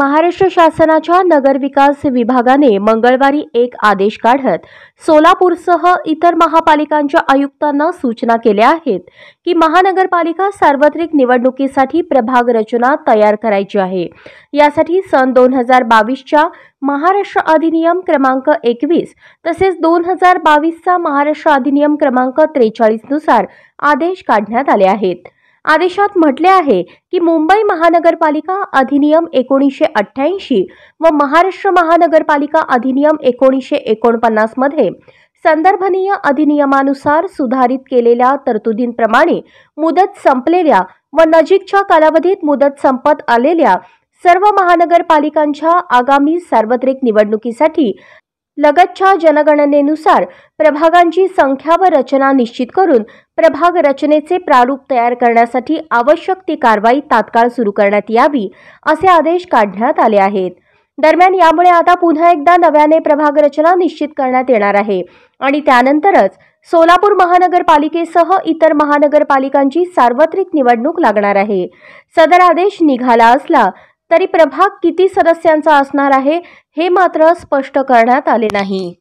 महाराष्ट्र शासनाच्या नगरविकास विभागाने मंगळवारी एक आदेश काढत सोलापूरसह इतर महापालिकांच्या आयुक्तांना सूचना केल्या आहेत की महानगरपालिका सार्वत्रिक निवडणुकीसाठी प्रभाग रचना तयार करायची आहे यासाठी सन दोन हजार बावीसच्या महाराष्ट्र अधिनियम क्रमांक एकवीस तसेच दोन हजार बावीसचा महाराष्ट्र अधिनियम क्रमांक त्रेचाळीसनुसार आदेश काढण्यात आले आहेत आदेशात म्हटले आहे की मुंबई महानगरपालिका अधिनियम एकोणीसशे अठ्ठ्याऐंशी व महाराष्ट्र महानगरपालिका अधिनियम एकोणीसशे एकोणपन्नासमध्ये संदर्भनीय अधिनियमानुसार सुधारित केलेल्या तरतुदींप्रमाणे मुदत संपलेल्या व नजीकच्या कालावधीत मुदत संपत आलेल्या सर्व महानगरपालिकांच्या आगामी सार्वत्रिक निवडणुकीसाठी लगतच्या जनगणनेनुसार प्रभागांची संख्या व रचना निश्चित करून प्रभाग रचनेचे प्रारूप तयार करण्यासाठी आवश्यक ती कारवाई तात्काळ सुरू करण्यात यावी असे आदेश काढण्यात आले आहेत दरम्यान यामुळे आता पुन्हा एकदा नव्याने प्रभाग रचना निश्चित करण्यात येणार आहे आणि त्यानंतरच सोलापूर महानगरपालिकेसह इतर महानगरपालिकांची सार्वत्रिक निवडणूक लागणार आहे सदर आदेश निघाला असला तरी प्रभाग किती सदस्यांचा असणार आहे हे मात्र स्पष्ट करण्यात आले नाही